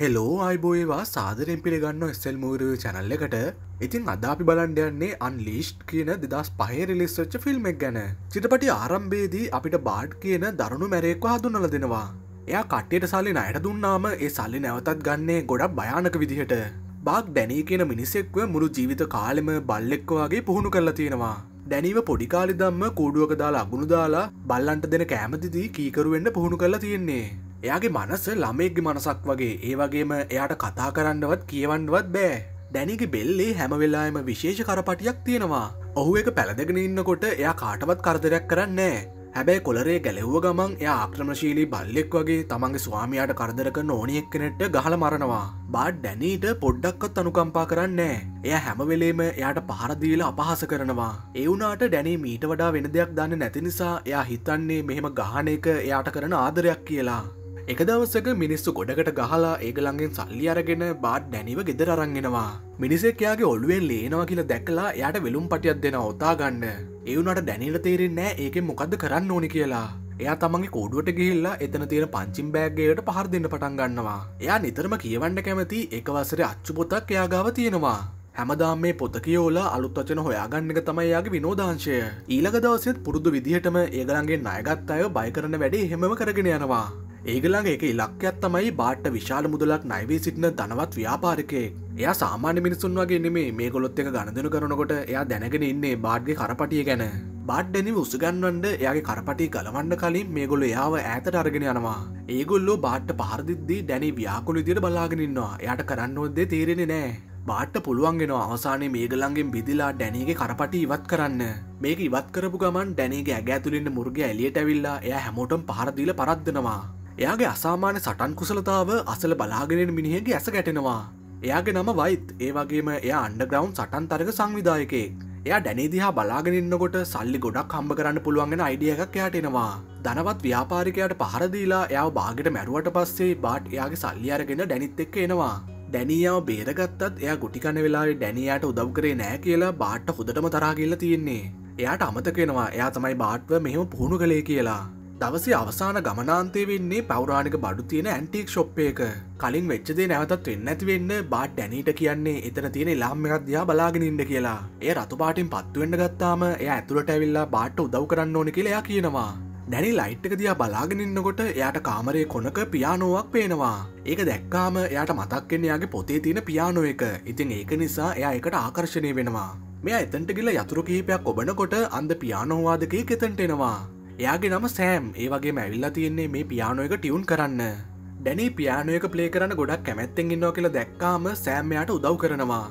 Hello අයිබෝයවා සාදරෙන් පිළිගන්න එස්සල් මූරු චැනල්ල එකට ඉතින් අද අපි බලන්ඩයන්නේ අන්ලිස්ට් කියන දෙදස් පහේ රිලිස්සච්ච ෆිල්ම් එක් ගැන චිටපටි ආරම්භේදී අපිට බාඩ් කියන දරුණු මැරෙක්ව හදුන්නල දෙනවා එයා කට්ටියට සල්ලි අයට දුන්නාම ඒ සල්ලි නැවතත් ගන්නේ ගොඩක් භයානක විදිහට බාක් ඩැනී කියන මිනිසෙක්ව මුරු ජීවිත කාලෙම බල්ලෙක්ව වගේ පුහුණු කරලා තියෙනවා දැනීම පොඩිකාලි දම්ම කූඩුවක දාලා අගුණු දාලා බල්ලන්ට දෙන කෑමතිදී කීකරුවෙන්න්න පුහුණු කරලා තියෙන්නේ එයාගේ මනස ළමෙක්ග මනසක් වගේ ඒවගේම එයාට කතා කරන්නවත් කියවන්නවත් බෑ දැනිගේ බෙල්ලේ හැමවෙලාම විශේෂ කරපටියක් තියෙනවා ඔහු එක පැළදගෙන ඉන්නකොට එයා කාටවත් කරදරයක් කරන්නේ හැබැයි කොලරේ ගැලෙව්ව ගමන් එය ආක්‍රමශීලී බල්ලෙක් වගේ තමන්ගේ ස්වාමයාට කරදරක නෝනියෙක් කෙනෙට්ට ගහල මරනවා බාඩ් ඩැනීට පොඩ්ඩක්කත් අනුකම්පා කරන්නේ එය හැමවෙලේම එයට පහරදීල අපහස කරනවා ඒවුනාට ඩැනේ මීට වඩා වෙන දෙයක් දන්න නැති නිසා එයා හිතන්නේ මෙහෙම ගහන එක එයාට කරන ආදරයක් කියලා එක දවසක මිනිස්සු ගොඩකට ගහලා ඒගළඟෙන් සල්ලි අරගෙන බාඩ් දැනිව ගෙදර අරංගෙනවා. මිනිසෙක්යාගේ ඔල්ුවෙන් ලේනවා කියලා දැක්ලා යට වෙලුම් පටියක් දෙෙන ඔතා ගන්න. ඒවුනට දැනිල තේරෙන්නෑ ඒක මොකද කරන්න ඕනි කියලා. එයා තමගේ කෝඩුවට ගිහිල්ලා එතන තියෙන පංචිම් බෑග්ගේට පහර දෙන්න පටන් ගන්නවා. එයා නිතරම කියවන්න කැමති එකවසර අච්චු පොතක් එයාගාව තියෙනවා. හැමදාම මේ පොත කියෝලා අලුත් වචන හොයාගන්න එක තමයි යාගේ විනෝදාංශය ඊළඟ දවසෙත් පුරුදු විදිහටම ඒගලන්ගේ ණයගත් අය බය කරන වැඩේ හෙම කරගෙන යනවා ඒගලගේ එක ඉලක්කයක් තමයි බාට්ට විශාල මුදලක් නයිවී සිටින දනවත් ව්‍යාපාරිකයෙක් එය සාමාන්‍ය මිනිසුන් වගේ නෙමේ මේ ගොලොත් එක ගණදන කරනකොට එයා දැනගෙන ඉන්නේ බාඩ්ගේ කරපටිය ගැන බාඩ්ඩැනි උසගන්වන්ඩ එයාගේ කරපටි ගලවන්න කලින් මේගොල්ල එයාව ඇතට අරගෙන යනවා ඒගොල්ලෝ බාට්ට පහරදිද්දී දැනි ව්‍යාකුළු දිර බලාගෙනන්නවා එයට කරන්නොද්දේ තේරෙන නෑ බාට්ට පුළුවන්ගෙන අවසානයේ මේගලන්ගෙන් බිදිලා ඩැනගේ කරපටි ඉවත් කරන්න මේක ඉවත් කරපු ගමන් ඩැනගේ ඇගෑතුලින්න මුර්ග ඇලියට ඇවිල්ලා එය හැමෝටම් පහරදිල පරද්දනවා එයාගේ අසාමාන්‍ය සටන් කුසලතාව අසල බලාගෙනෙන් මිනිහගේ ඇස ගැටෙනවා. එයාගේ නම වයිත් ඒ වගේම එයා අන්ඩග්‍රවන්් සටන් තරක සංවිධායකෙක්. එයා දැනේදිහා බලාගෙනන්නකොට සල්ලි ගොඩක් හම්බ කරන්න පුළුවන්ගෙන අයිඩිය එකක් යාටෙනවා. දනවත් ව්‍යාපාරිකයට පහරදීලා එයා බාගෙට මැරුවට පස්සේ බාට් එයාගේ සල්ලි අරගෙන ඩැනිත් එක්ක එනවා. ඩැනියාව බේරගත්තත් එයා ගුටිකන වෙලාේ ඩැනියට උදව් කරේ නෑ කියලා බාට්ට හොදටම තරාගල්ල තියෙන්නේ. එයාට අමතකෙනවා එයා තමයි බාට්ව මෙහෙම පුහුණු කළේ කියලා. දවසේ අවසාන ගමනාන්තය වෙන්නේ පෞරාණික බඩු තියෙන ඇන්ටික් ශොප්පයක කලින් වෙච්චදේ නැවතත් වෙන්න ඇතිවෙන්න බාට් ඩැනීට කියන්නේ එතන තියෙන ලාම් එකක්දයා බලාගෙන ඉන්න කියලා ඒ රතුපාටින් පත්තුවෙන්න්න ගත්තාම එය ඇතුළට ඇවිල්ලා බාට්ට උදව් කරන්න ඕනි කියලයා කියනවා ඩැනි ලයිට්ක දයා බලාගෙනන්නකොට එයට කාමරය කොනක පියානෝවක් පේනවා ඒක දැක්කාම එයට මතක්කෙනයාගේ පොතේ තියෙන පියානෝ එක ඉතින් ඒක නිසා එයා එකට ආකර්ශණය වෙනවා මෙ එතන්ට ගිල යතුරු කහිපයක් ඔබනකොට අන්ද පියානෝවාදකය කෙතන්ටෙනවා එයාගේ නම සෑම් ඒ වගේ මැවිල්ලා තියෙන්නේ මේ පියානෝ එක ටියවුන් කරන්න ඩැනී පියානයක ප්ලේ කරන ගොඩක් කැමැත්තෙන් ඉන්නවා කියලා දැක්කාම සෑම්මයට උදව් කරනවා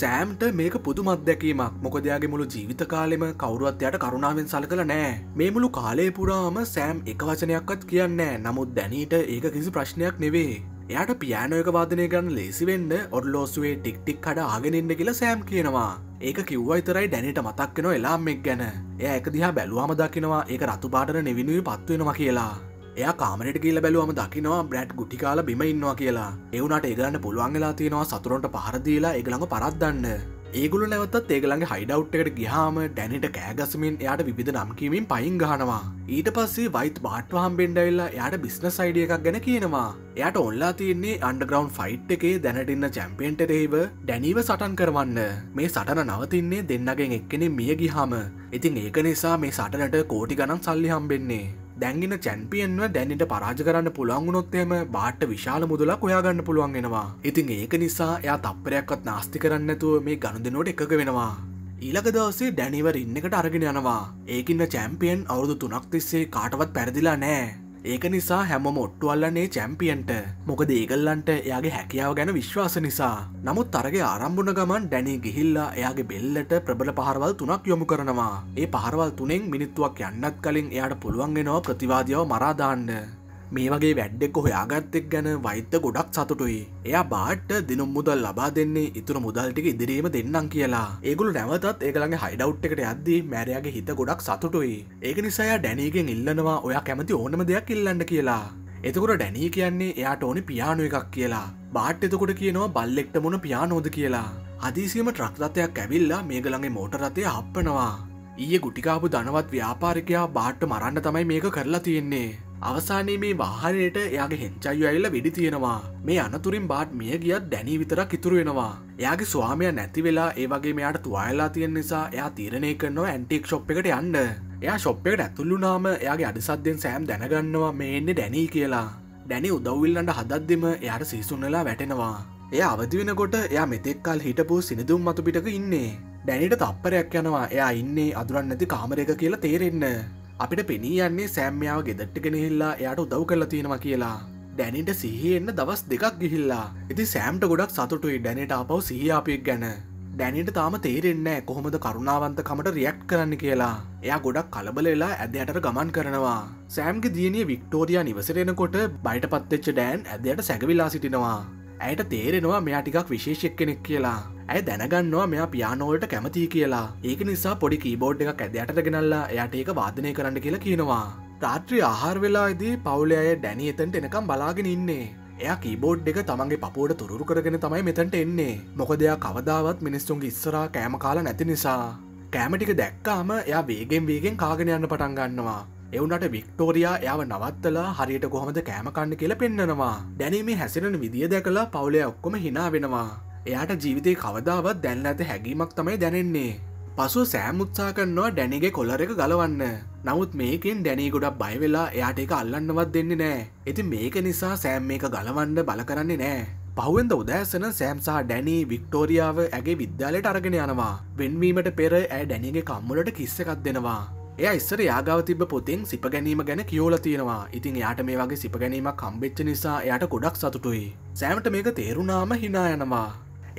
සෑම්ට මේක පුදු මත්දැකීමක් මොකදයාගේ මුළු ජීවිත කාලෙම කවරුවත්යට කරුණාවෙන් සල් කළ නෑ මේ මුළු කාලේ පුරාම සෑම් එක වචනයක්කත් කියන්න නමුත් දැනීට ඒක කිසි ප්‍රශ්නයක් නෙවේ එයට පියානෝක වාදනය කරන්න ලේසිවෙන්න ඔඩ්ලෝස්ුවේ ටික්ටික් කඩ ආගෙනෙන්න්න කියලා සෑම් කියනවා ඒක කිව්වා විතරයි දැනට මතක්කෙන එලාම් එක් ගැන එය එක දිහා බැලුවම දකිනවා ඒක රතුපාටන නිවිනුයි පත්වෙනවා කියලා එය කාමට කියල බැලුවම දකිනවා බ්‍රඩ් ගුටිකාල බිම ඉන්නවා කියලා එවුනට ඒගන්න පුළුවන්ගලා තියෙනවා සතුරන්ට පහරදීලා එකළඟ පරත්දන්න ඒගුල නැවතත් ඒගළගේ හයිඩවට්කට ගිහාම ඩැනට කෑගසමින් එයට විධ නම්කීමින් පයින් ගහනවා ඊට පස්සේ වයිත් බාට්වාහම් බෙන්ඩයිල්ලා එයට බිස්න සයිඩිය එකක් ගැන කියනවා එයට ඔල්ලා තියන්නේ අන්ඩග්‍රවන්් ෆයිට් එකේ දැනටඉන්න චැම්පියන්ටරේව ඩැනීව සටන් කරවන්න මේ සටන නවතින්නේ දෙන්නගෙන් එක්කෙනෙ මිය ගිහාම ඉතින් ඒක නිසා මේ සටනට කෝටි ගණන් සල්ලි හම්බෙන්නේ දැන්ගෙන චැන්පියන්ව දැනට පරාජ කරන්න පුළුවන්ගුණොත්තේම බාට විශාල මුදලක් ඔයාගන්න පුළුවන්ගෙනවා ඉතින් ඒක නිසා එයා තප්පරයක්වත් නාස්ති කරන්නතුව මේ ගණු දෙනෝට එකක වෙනවා. ඊළක දවසේ ඩැනිවර ඉන්නකට අරගෙන යනවා ඒකින්න චැම්පියන් අවුදු තුනක් තිස්සේ කාටවත් පැරදිලා නෑ ඒක නිසා හැම මොට්ටුවල්ලන්නේ චැම්පියන්ට මොකද ඒගල්ලන්ට එයාගේ හැකියාව ගැන විශ්වාස නිසා නමුත් අරගේ ආරම්භුණ ගමන් ඩැනී ගිහිල්ලා එයාගේ බෙල්ලට ප්‍රබල පහරවල් තුනක් යොමු කරනවා ඒ පහරවල් තුනෙන් මිනිත්තුවක් යන්නත් කලින් එයාට පුළුවන්ගෙනවා ප්‍රතිවාදියාව මරාදාන්න මේ වගේ වැඩ්ඩෙක් හොයාගත්තෙක් ගැන වෛත්‍ය ගොඩක් සතුටුයි එයා බාට්ට දිනුම් මුදල් ලබා දෙන්නේ ඉතුර මුදල්ටික ඉදිරීම දෙන්නම් කියලා ඒගුල නැවතත් ඒගළගේ හයිඩවට් එකට අද්දී මෑරයාගේ හිත ගොඩක් සතුටුයි ඒක නිසාය ඩැනීගෙන් ඉල්ලනවා ඔයා කැමති ඕනම දෙයක් ඉල්ලන්න කියලා එතකොට ඩැනී කියන්නේ එයාට ඕනි පියානු එකක් කියලා බාට් එතකොට කියනවා බල්ලෙක්ට මුණ පියානෝද කියලා අදීසියම ට්‍රක්තත්වයක් ඇවිල්ලා මේගළගේ මෝටරතය අපපනවා ඊය ගුටිකාපු දනවත් ව්‍යාපාරිකයා බාට්ට මරන්න තමයි මේක කරලා තියෙන්නේ අවසානයේ මේ වාහනයට එයාගේ හෙංචයිු ඇල්ල වෙඩි තියෙනවා මේ අනතුරින් බාට් මිය ගියත් දැනී විතරක් ඉතුරුවෙනවා එයාගේ ස්වාමය නැති වෙලා ඒවගේ මෙයාට තුවායලා තියෙන නිසා එයා තීරණය කරනවා ඇන්ටික් ශොප් එකට යන්න එයා ශොප්පයට ඇතුල්ලුනාම එයාගේ අඩිසද්දෙන් සෑම් දැනගන්නවා මේ එන්නේ දැනී කියලා දැනි උදව්විල්ලන්ට හදද්දෙම එයාට සීසුන්නලා වැටෙනවා එය අවදි වෙනකොට එයා මෙතෙක්කල් හිටපු සිනිදුම් මතුපිටක ඉන්නේ. දැනට තප්පරයක් යනවා එයා ඉන්නේ අදුරන් නැති කාමරක කියලා තේරෙන්න. අපිට පෙනී යන්නේ සෑම්මියාව ගෙදට්ටගෙනහිල්ලා එයට උදව් කරලා තියෙනවා කියලා ඩැනිට සිහියෙන්න්න දවස් දෙකක් ගිහිල්ලා ඉති සෑම්ට ගොඩක් සතුටුයි ඩැනට අපව සිහියාපයක් ගැන ඩැනිට තාම තේරෙන්නේ කොහොමද කරුණාවන්තකමට රියක්් කරන්න කියලා එයා ගොඩක් කලබලලා ඇද අයට ගමන් කරනවා සෑම්ගේ දියනිය වික්ටෝරයා නිවසරෙනකොට බයිට පත්වෙච්ච ඩෑන් ඇදයට සැගවිලා සිටිනවා ඇයට තේරෙනවා මෙයා ටිකක් විශේෂක් කෙනෙක් කියලා ඇය දැනගන්නවා මෙයා පියානෝවලට කැමති කියලා ඒක නිසා පොඩි කීබෝඩ් එකක් ඇද යටට ගෙනල්ලා එයට ඒක වාදනය කරන්න කියලා කියනවා රාත්‍රී ආහාර වෙලාදී පවුලය ඩැනි එතන්ට එනකම් බලාගෙන ඉන්නේ එයා කීබෝඩ් එක තමන්ගේ පපුවට තුරු කරගෙන තමයි මෙතැන්ට එන්නේ මොකදයා කවදාවත් මිනිස්සුන්ගේ ඉස්සරා කෑම කාලා නැති නිසා කෑමටික දැක්කාම එයා වේගෙන් වේගෙන් කාගෙන යන්න පටන්ගන්නවා එවුනට වික්ටෝරයා එයාව නවත්තලා හරියට කොහොමද කෑමකන්න කියල පෙන්න්නනවා දැනීමේ හැසිරෙන විදිිය දැකලා පවුලය ඔක්කොම හිනා වෙනවා එයාට ජීවිතය කවදාවත් දැන්න ඇත හැගීමක් තමයි දැනෙන්නේ පසු සෑමුත්සා කන්නවා ඩැනිගේ කොල්ලර එක ගලවන්න නමුත් මේකෙන් ඩැනී ගොඩක් බයිවෙලා එයාට එක අල්ලන්නවත් දෙන්නේ නෑ ඇති මේක නිසා සෑම් මේක ගලවන්න බල කරන්නේ නෑ පහුවෙන්ද උදෑසන සෑම්සා ඩැනී වික්ටෝරියාව ඇගේ විද්‍යාලයට අරගෙන යනවා වෙන්වීමට පෙර ඇ ඩැනිගේ කම්මුලට කිස්සකක් දෙනවා එය ඉස්සර යාගාව තිබ පොතින් සිප ගැනීම ගැන කියෝල තියෙනවා ඉතින් යාට මේ වගේ සිප ගැනීමක් කම්බෙච්ච නිසා යට ගොඩක් සතුටුයි සෑමට මේක තේරුණාම හිනා යනවා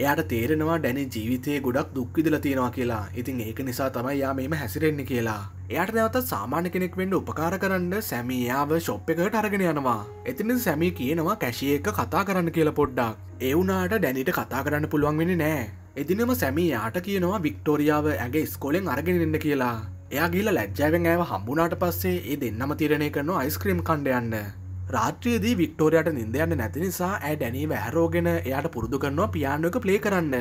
එයට තේරෙනවා ඩැනි ජීවිතය ගොඩක් දුක්විදල තියෙනවා කියලා ඉතින් ඒක නිසා තමයි යා මෙම හැසිරෙන්නේ කියලා එයට දැවත සාමාන්‍ය කෙනෙක් වෙන්ඩ උපකාර කරන්න සැමියාව ශොප් එකට අරගෙන යනවා එතින සැමි කියනවා කැශිය එක කතා කරන්න කියලා පොඩ්ඩක් ඒවුනාට ඩැනිට කතා කරන්න පුළුවන් වෙනි නෑ එදිනම සැමි යාට කියනවා වික්ටෝරියාව ඇගේ ස්කොලෙන් අරගෙනන්න කියලා එයා ගිල ලැජ්ජාවෙන් ඇව හම්බුනාට පස්සේ ඒ දෙන්නම තිරණය කරන අයිස්ක්‍රීම් කණ්ඩයන්න රාත්‍රියදී වික්ටෝරයට නින්දයන්න නැති නිසා ඇ ඩැනීම ඇහරෝගෙන එයාට පුරුදු කරනවා පියාන්නක ප්ලේ කරන්න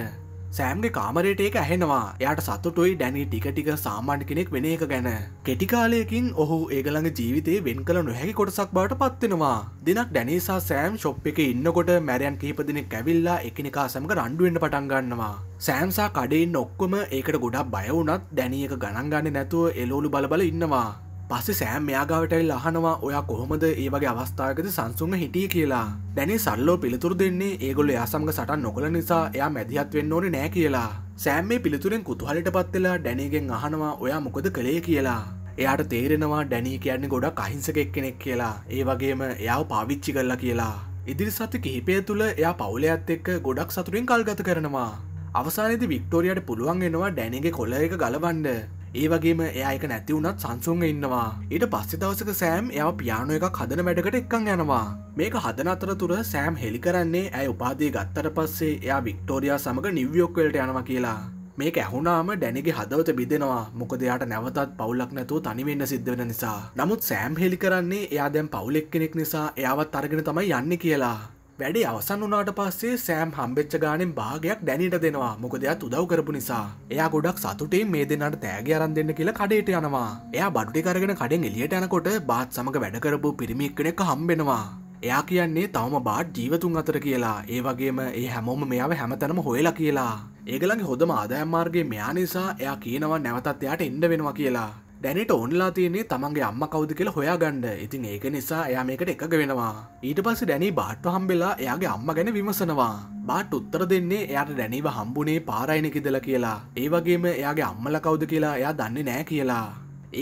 සෑම්ගේ කාමරයට ඒක ඇහෙනවා යට සතුටුයි ඩැනි ටිකටික සාමාන්‍ය කෙනෙක් වෙන එක ගැන. කෙටිකාලයකින් ඔහු ඒගළඟ ජීවිතේ වෙන් කළ නොහැකි කොටසක් බාට පත්වෙනවා. දෙනක් ඩැනිසා සෑම් ශොප් එක ඉන්නකොට මැරයන් කහිපදිනෙක් කැවිල්ලා එකනිකා සමඟ රණ්ඩුවෙන්ට පටන් ගන්නවා. සෑම්සා කඩෙන් ඔක්කොම ඒකට ගොඩක් බයවුනත් දැනියක ගණන්ගන්න නැතුව එලෝලු බලබල ඉන්නවා. පස්සේ සෑම් මෙයාගාවටයිල් අහනවා ඔයා කොහොමද ඒ වගේ අවස්ථාවකද සංසුන්ව හිටිය කියලා දැනි සල්ලෝ පිළිතුර දෙන්නේ ඒගොල්ල යාසමග සටන් නොකළ නිසා එයා මැදිහත් වෙන්න ඕනේ නෑ කියලා සෑම් මේ පිළිතුරෙන් කුතුහලට පත්වෙලා ඩැනගෙන් අහනවා ඔයා මොකද කළේ කියලා එයාට තේරෙනවා ඩැනී කියන්නේ ගොඩක් අහිංසකෙක් කෙනෙක් කියලා ඒ වගේම එයාව පාවිච්චි කරලා කියලා. ඉදිරි සති කිහිපය තුළ එයා පවුලයක්ත් එක්ක ගොඩක් සතුරින් කල්ගත කරනවා. අවසානද වික්ටෝරියට පුළුවන් එෙනවා ඩැනගේ කොල එක ගලවන්ඩ ඒවගේම ඒක නැතිවුණත් සංසුන්ග ඉන්නවා ඊට පස්සෙ දවසක සෑම් එයා පියානෝ එකක් හදන වැඩකට එක්කං යනවා මේක හදන අතරතුර සෑම් හෙළි කරන්නේ ඇය උපාදේ ගත්තට පස්සේ එයා වික්ටෝරයා සමඟ නිවියොක්වලට යනවා කියලා මේක ඇහුනාම ඩැනගේ හදවත බිදෙනවා මොකදයාට නැවතත් පවුලක් නැතුව තනිවෙන්න සිද්ධවන නිසා නමුත් සෑම් හෙලි කරන්නේ එයා දැම් පවුලෙක් කෙනෙක් නිසා එයාවත් අරගෙන තමයි යන්න කියලා වැඩේ අවසන් වනාට පස්සේ සෑම් හම්බෙච්ච ගානෙන් භාගයක් ඩැනට දෙනවා මොකදයක් උදව් කරපු නිසා එයා ගොඩක් සතුටේ මේ දෙන්නට තෑග අරන් දෙන්න කියලා කඩේට යනවා එයා බඩුටි කරගෙන කඩෙන් එලියට යනකොට බාත් සමඟ වැඩකරපු පිරිමික්කනෙක් හම්බෙනවා එයා කියන්නේ තවම බාට් ජීවතුන් අතර කියලා ඒ වගේම ඒ හැමෝම මෙයාව හැමතැනම හොයලා කියලා ඒගලගේ හොඳම ආදායම් මාර්ගයේ මෙයා නිසා එයා කියනවා නැවතත් එයාට එන්න වෙනවා කියලා දැනට ඔන්ලා තියන්නේ තමන්ගේ අම්ම කවද කියලා හොයා ගණ්ඩ ඉතින් ඒක නිසා එයා මේකට එකග වෙනවා ඊට පස්ස ඩැනී බාට්ට හම්බෙලා එයාගේ අම්ම ගැන විමසනවා බාට් උත්තර දෙන්නේ එයට දැනීව හම්බුනේ පාරයිනකිදල කියලා ඒවගේම එයාගේ අම්මල කවද කියලා එයා දන්නේ නෑ කියලා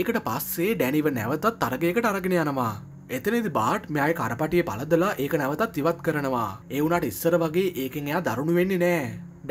ඒකට පස්සේ ඩැනිව නැවතත් තරගයකට අරගෙන යනවා එතනදි බාට් මෙයයි කරපටිය පලදලා ඒක නැවතත් ඉවත් කරනවා ඒවුනට ඉස්සර වගේ ඒකෙන් එයා දරුණු වෙන්නේ නෑ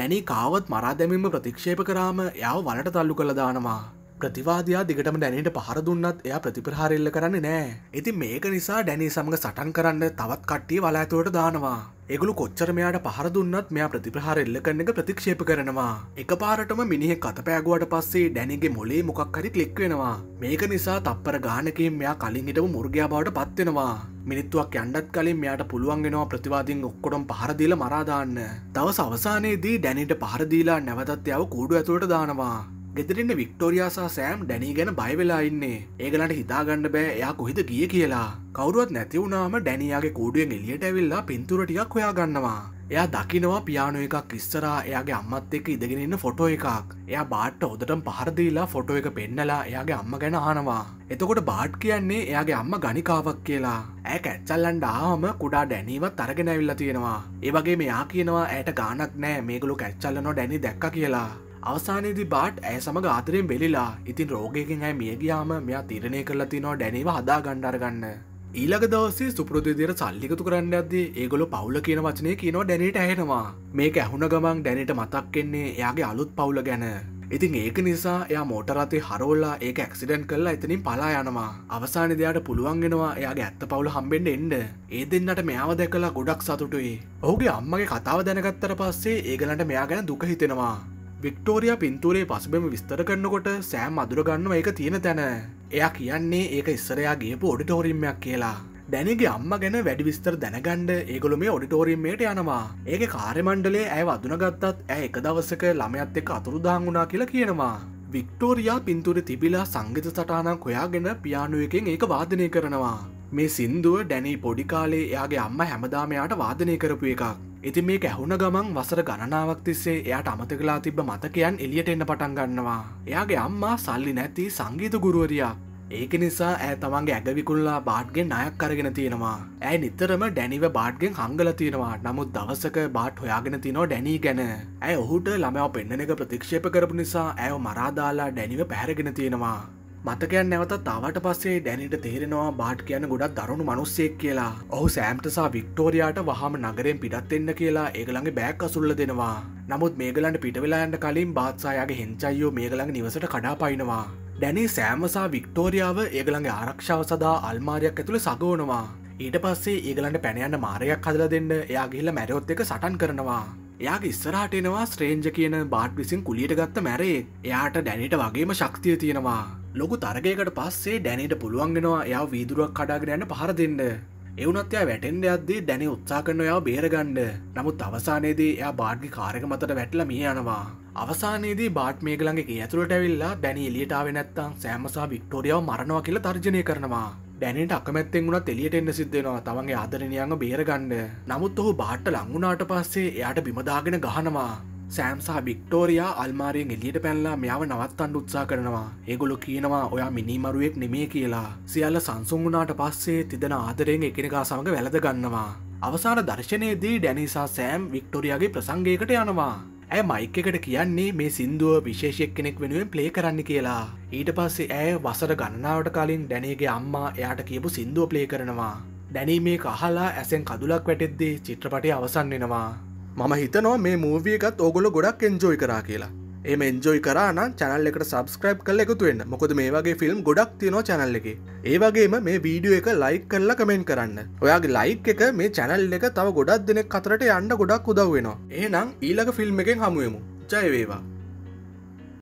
දැනි කාවත් මරාදැමින්ම ප්‍රතික්ෂේප කරාම යාව වලට තල්ලු කළ දානවා ප්‍රතිවාදයා දිගටම ඩැනට පහර දුන්නත් එය ප්‍රතිපරහාරල්ල කරන්නේ නෑ. ඉති මේක නිසා ඩැනී සමඟ සටන් කරන්න තවත් කට්ටිය වලාඇතුවට දානවා. එගුළු කොච්චර මෙයාට පහර දුන්නත් මෙයා ප්‍රතිප්‍රහාරල්ල කරන එක ප්‍රතික්ෂේප කරනවා. එක පාරටම මිනිහ කතපෑගුවට පස්සේ ඩැනිගේ මොලේ මොකක්හරි ලික් වෙනවා. මේක නිසා තප්පර ගානකින් මෙයා කලින් හිටම මුර්ගයා බවට පත්වෙනවා. මිනිත්තුවක් යන්ඩත් කලින් මෙයාට පුළුවන්ගෙනවා ප්‍රතිවාදින් ඔක්කොටම් පහරදිල මරාදාන්න. තවස අවසානයේදී ඩැනට පහරදිලා නැවතත් යව කූඩු ඇතුවට දානවා. ගෙදරන්න වික්ටෝරයා සහ සෑම් ඩැනී ගැන බයිවෙලා ඉන්නේ ඒගලට හිතාගන්න බෑ එයා කොහෙද ගිය කියලා කවරුවත් නැති වුණාම ඩැනියගේ කෝඩුවෙන් එලියට ඇවිල්ලා පින්තුරටියක් හොයාගන්නවා එයා දකිනවා පියානෝ එකක් ඉස්සරා එයාගේ අම්මත් එක්ක ඉදගෙන ඉන්න ෆොටෝ එකක් එයා බාට්ට හොදටම පහරදීලා ෆොටෝ එක පෙන්නලා එයාගේ අම්ම ගැන ආනවා එතකොට බාට් කියන්නේ එයාගේ අම්ම ගනිකාවක් කියලා ඇ කැච්චල්ලන්ට ආම කුඩා ඩැනීවත් අරගෙනැවිල්ලා තියෙනවා ඒවගේ මෙයා කියනවා ඇයට ගානක් නෑ මේගලු කැච්චල්ලනො ඩැනි දැක්ක කියලා අවසානයේදි බාට් ඇය සම ආතරයෙන් බෙලිලා ඉතින් රෝගයකින් ඇ මියගයාම මෙයා තිරණය කරලා තිනෝ ඩැනව හදා ගණ්ඩරගන්න ඊළඟ දවසේ සුපෘතිදිර සල්ලිකතු කරන්න අද ඒගොල පවුල කියන වචනය කියනෝ ඩැනට ඇහෙනවා මේක ඇහුණ ගමන් ඩැනට මතක් කෙන්නේ එයාගේ අලුත් පවුල ගැන ඉතින් ඒක නිසා එයා මෝටරතේ හරෝල්ලා ඒක ඇක්සිඩන්් කරලා එතනින් පලා යනවා අවසාන දෙයාට පුළුවන්ගෙනවා එයාගේ ඇත්ත පවුල හම්බෙන්ඩ එන්ඩ ඒ දෙන්නට මෙයාව දැකලා ගොඩක් සතුටුයි ඔහුගේ අම්මගේ කතාව දැනගත්තර පස්සේ ඒගලන්ට මෙයා ගැන දුක හිතෙනවා වික්ටෝරයා පින්තුරේ පසුබම විස්තර කරනකොට සෑම් අදුරගන්නව එක තියෙන තැන එයා කියන්නේ ඒක ඉස්සරයා ගේපු ඔඩිටෝරිම්මයක් කියලා දැනගේ අම්ම ගැන වැඩි විස්තර දැනගණ්ඩ ඒගොළු මේ ඔඩිටෝරීම්මයට යනවා ඒක කාරමණ්ඩලේ ඇය වදුනගත්තත් ඇය එක දවසක ළමයත් එක අතුරුදාංගුණා කියලා කියනවා. වික්ටෝරයා පින්තුර තිබිලා සංගිත සටානම් කොයාගෙන පියානුව එකෙන් ඒක වාදනය කරනවා. මේ සින්දුව ඩැනී පොඩිකාලේ එයාගේ අම්ම හැමදාමයාට වාදනය කරපු එකක්. ඉති මේක ඇහුණ ගමන් වසර ගණනාවක් තිස්සේ එයාට අමතකලා තිබ මතකයන් එලියට එන්න පටන් ගන්නවා. එයාගේ අම්මා සල්ලි නැති සංගීත ගුරුවරයා. ඒක නිසා ඇ තමන්ගේ ඇගවිකුල්ලා බාට්ගෙන් අයක් කරගෙන තියෙනවා. ඇයි නිතරම ඩැනිව බාට්ගෙන් හංගල තියෙනවා නමුත් දවසක බාට් හොයාගෙන තිනෝ ඩැනී ගැන. ඇය ඔහුට ළමව පෙන්න්නන එක ප්‍රතික්ෂේප කරපු නිසා ඇය මරාදාලා ඩැනිව පැහරගෙන තියෙනවා. මතකයන් නැවත තාවට පස්සේ ඩැනිට තේරෙනවා බාට් කියන ගොඩක් දරුණු මනුස්සෙක් කියලා ඔහු සෑම්ටසා වික්ටෝරයාට වහම නගරෙන් පිටත් එන්න කියලා ඒගළඟ බෑක් අසුල්ල දෙනවා නමුත් මේගලන්ට පිටවෙලාන්න කලින් බාත්සායාගේ හෙන්චයියෝ මේගළඟ නිවසට කඩා පයිනවා ඩැනි සෑමසා වික්ටෝරියාව ඒගළඟ ආරක්ෂාව සදා අල්මාරයක් ඇතුළ සගෝනවා ඊට පස්සේ ඒගලන්ට පැනයන්න මාරයක් හදල දෙන්න එයා ගිල්ල මැරයොත් එක සටන් කරනවා එයාගේ ඉස්සරහටෙනවා ස්ත්‍රේන්ජ කියන බාට් විසින් කුලියට ගත්ත මැරේ එයාට ඩැනිට වගේම ශක්තිය තියෙනවා ලොකු තරගයකට පස්සේ ඩැනට පුළුවන්ගෙනවා යා වීදුරක් කඩාගෙනන්න පහර දෙන්න එවනත්යා වැටෙන්ඩ අද්දේ දැන උත්සා කරන යා බේරගණ්ඩ නමුත් අවසානයේදේ එයා බාඩ්ගි කාරක මතට වැටල මිය යනවා අවසානයේදී බාට් මේගලගේ ඇතුළට ඇවිල්ලා ඩැනි එලියටාව නැත්තං සෑමසා වික්ටෝරියාව මරණවා කියලා තර්ජනය කරනවා ැනට අකමැත්තෙන් වුණ එලියට එන්න සිද්ධෙනවා තමන්ගේ ආදරණයන්ග බේරගන්න නමුත් ඔහු බාට්ට ලංගුනාට පස්සේ එයාට බිමදාගෙන ගහනවා සෑම්සා බික්ටෝරයා අල්මාරයෙන් එලියට පැල්ලා මෙයාව නවත්තන්න උත්සා කරනවා ඒගොලු කියනවා ඔයා මිනිමරුවෙක් නෙමේ කියලා සියල්ල සංසුන්ගුනාට පස්සේ තිදෙන ආදරයෙන් එකෙනකා සමඟ වැලද ගන්නවා අවසාන දර්ශනයේදී ඩැනිසා සෑම් වික්ටෝරයාගේ ප්‍රසංගයකට යනවා ඇ මයික එකට කියන්නේ මේ සින්දුව විශේෂයක් කෙනෙක් වෙනුවෙන් ප්ලේ කරන්න කියලා ඊට පස්සේ ඇය වසර ගණනාවට කලින් ඩැනේගේ අම්මා එයාට කියපු සින්දුව ප්ලේ කරනවා ඩැනීමේ කහලා ඇසෙන් කදුලක් වැටෙද්දී චිත්‍රපටය අවසන් වෙනවා මම හිතනවා මේ මූවිය එකත් ඕගොල ගොඩක් එන්ජෝයි කරා කියලා එම එන්ජෝයි කරන චැනල් එකට සබස්ක්‍රයිබ් කල එකතුවෙන්න මොකද මේ වගේ ෆිල්ම් ගොඩක් තියෙනවා චැනල් එක ඒවගේම මේ වීඩියෝ එක ලයික් කරලා කමෙන්ට කරන්න ඔයාගේ ලයික් එක මේ චැනල් එක තව ගොඩක් දෙනෙක් කතරට යන්න ගොඩක් උදව්වෙනවා ඒනම් ඊළඟ ෆිල්ම් එකෙන් හමුුවමු ජයවේවා